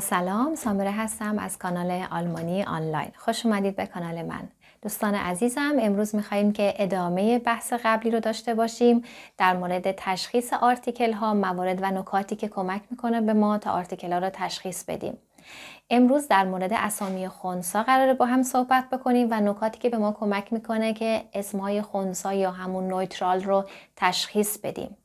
سلام سامره هستم از کانال آلمانی آنلاین خوش اومدید به کانال من دوستان عزیزم امروز میخواییم که ادامه بحث قبلی رو داشته باشیم در مورد تشخیص آرتیکل ها موارد و نکاتی که کمک میکنه به ما تا آرتیکل ها رو تشخیص بدیم امروز در مورد اسامی خونسا قراره با هم صحبت بکنیم و نکاتی که به ما کمک میکنه که اسمهای خونسا یا همون نویترال رو تشخیص بدیم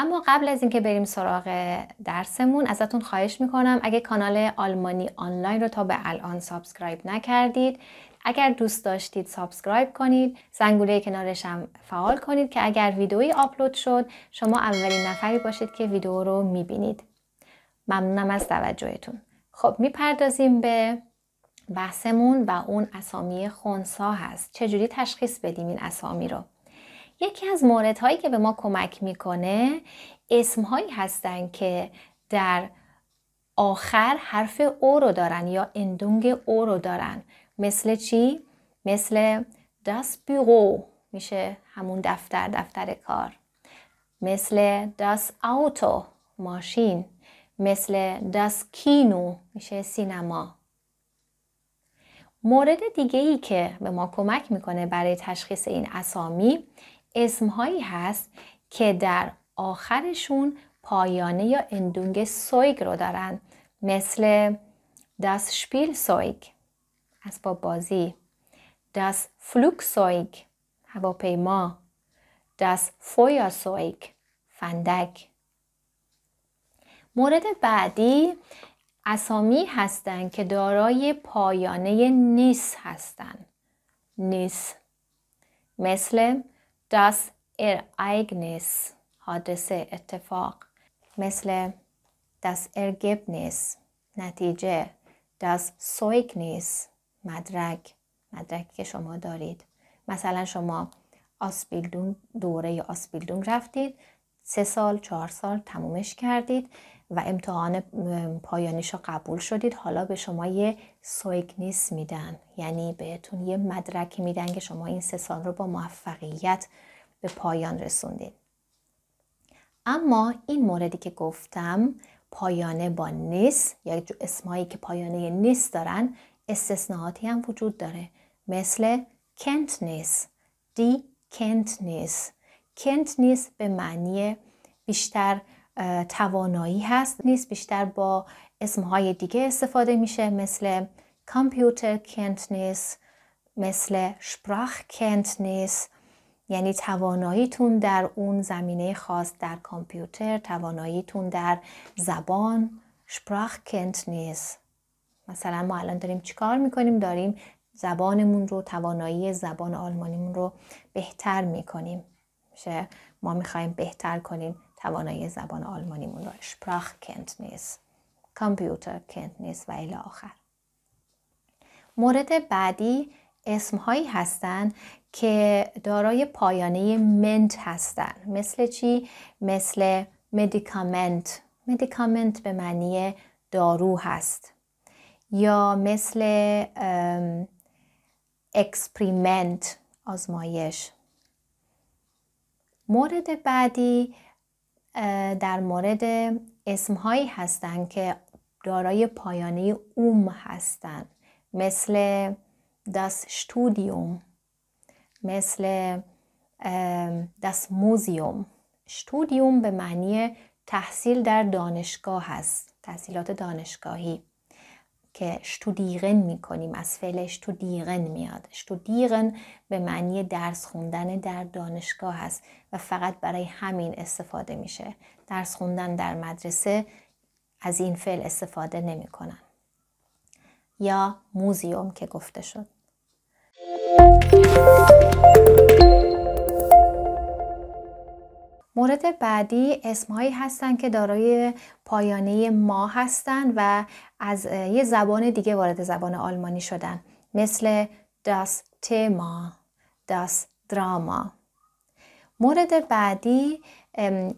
اما قبل از اینکه بریم سراغ درسمون ازتون خواهش میکنم اگه کانال آلمانی آنلاین رو تا به الان سابسکرایب نکردید اگر دوست داشتید سابسکرایب کنید زنگوله کنارش هم فعال کنید که اگر ویدئویی آپلود شد شما اولین نفری باشید که ویدئو رو میبینید ممنونم از توجهتون خب میپردازیم به بحثمون و اون اسامی خونسا هست چجوری تشخیص بدیم این اسامی رو یکی از موردهایی که به ما کمک میکنه اسمهایی هستن که در آخر حرف او رو دارن یا اندونگ او رو دارن مثل چی؟ مثل داس بیرو میشه همون دفتر دفتر کار مثل داس آوتو ماشین مثل داس کینو میشه سینما مورد دیگه ای که به ما کمک میکنه برای تشخیص این اسامی اسمهایی هست که در آخرشون پایانه یا اندونگ سویگ رو دارن مثل داس شپیل سویگ اسباب بازی داس فلوک سویگ هواپیما داس فویا سویگ فندک مورد بعدی اسامی هستند که دارای پایانه نیس هستند نیس مثل das Ereignis حادثه اتفاق مثل das Ergebnis نتیجه das Zeugnis مدرک مدرکی که شما دارید مثلا شما آسپیلدون دوره یا آسبیلدون رفتید سه سال چهار سال تمومش کردید و امتحان پایانیش رو قبول شدید حالا به شما یه سویگنیس میدن یعنی بهتون یه مدرک میدن که شما این سه سال رو با موفقیت به پایان رسوندید اما این موردی که گفتم پایانه با نیس یا اسمایی که پایانه نیس دارن استثناءاتی هم وجود داره مثل کنت نیس دی کنت نیس کنت به معنی بیشتر توانایی هست نیست بیشتر با اسمهای دیگه استفاده میشه مثل کامپیوتر کنتنیس مثل شپراخ کنتنیس یعنی تواناییتون در اون زمینه خاص در کامپیوتر تواناییتون در زبان شپراخ کنتنیس مثلا ما الان داریم چیکار میکنیم داریم زبانمون رو توانایی زبان آلمانیمون رو بهتر میکنیم میشه ما میخوایم بهتر کنیم توانایی زبان آلمانیمون رو شپراخ کنت نیست کامپیوتر کنت نیست و الی آخر مورد بعدی اسمهایی هستند که دارای پایانه منت هستن مثل چی مثل مدیکامنت مدیکامنت به معنی دارو هست یا مثل اکسپریمنت آزمایش مورد بعدی در مورد هایی هستند که دارای پایانه اوم هستند مثل دست شتودیوم مثل دست موزیوم شتودیوم به معنی تحصیل در دانشگاه هست تحصیلات دانشگاهی که studieren میکنیم از فعل studieren میاد studieren به معنی درس خوندن در دانشگاه هست و فقط برای همین استفاده میشه درس خوندن در مدرسه از این فعل استفاده نمیکنن یا موزیوم که گفته شد مورد بعدی اسمهایی هستند که دارای پایانه ما هستند و از یه زبان دیگه وارد زبان آلمانی شدن مثل داس تما داس دراما مورد بعدی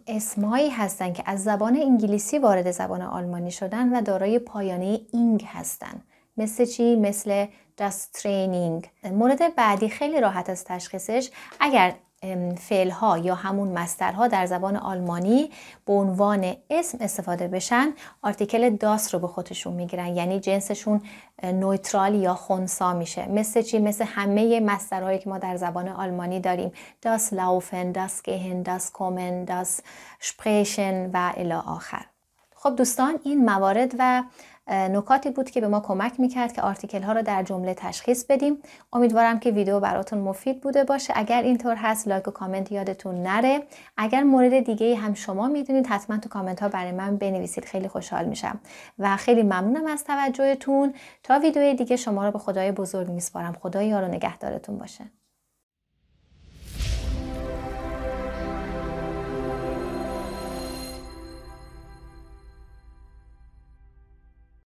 اسمهایی هستند که از زبان انگلیسی وارد زبان آلمانی شدن و دارای پایانه اینگ هستند مثل چی مثل داس ترینینگ مورد بعدی خیلی راحت از تشخیصش اگر فعل ها یا همون مسترها در زبان آلمانی به عنوان اسم استفاده بشن آرتیکل داس رو به خودشون میگیرن یعنی جنسشون نویترال یا خونسا میشه مثل چی مثل همه مسترهایی که ما در زبان آلمانی داریم داس لاوفن داس گهن داس کومن داس شپریشن و الی آخر خب دوستان این موارد و نکاتی بود که به ما کمک میکرد که آرتیکل ها را در جمله تشخیص بدیم امیدوارم که ویدیو براتون مفید بوده باشه اگر اینطور هست لایک و کامنت یادتون نره اگر مورد دیگه هم شما میدونید حتما تو کامنت ها برای من بنویسید خیلی خوشحال میشم و خیلی ممنونم از توجهتون تا ویدیو دیگه شما را به خدای بزرگ میسپارم خدای یار و نگهدارتون باشه